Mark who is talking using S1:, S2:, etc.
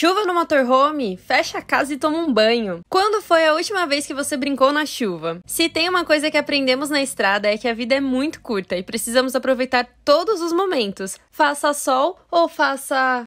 S1: Chuva no motorhome? Fecha a casa e toma um banho. Quando foi a última vez que você brincou na chuva? Se tem uma coisa que aprendemos na estrada é que a vida é muito curta e precisamos aproveitar todos os momentos. Faça sol ou faça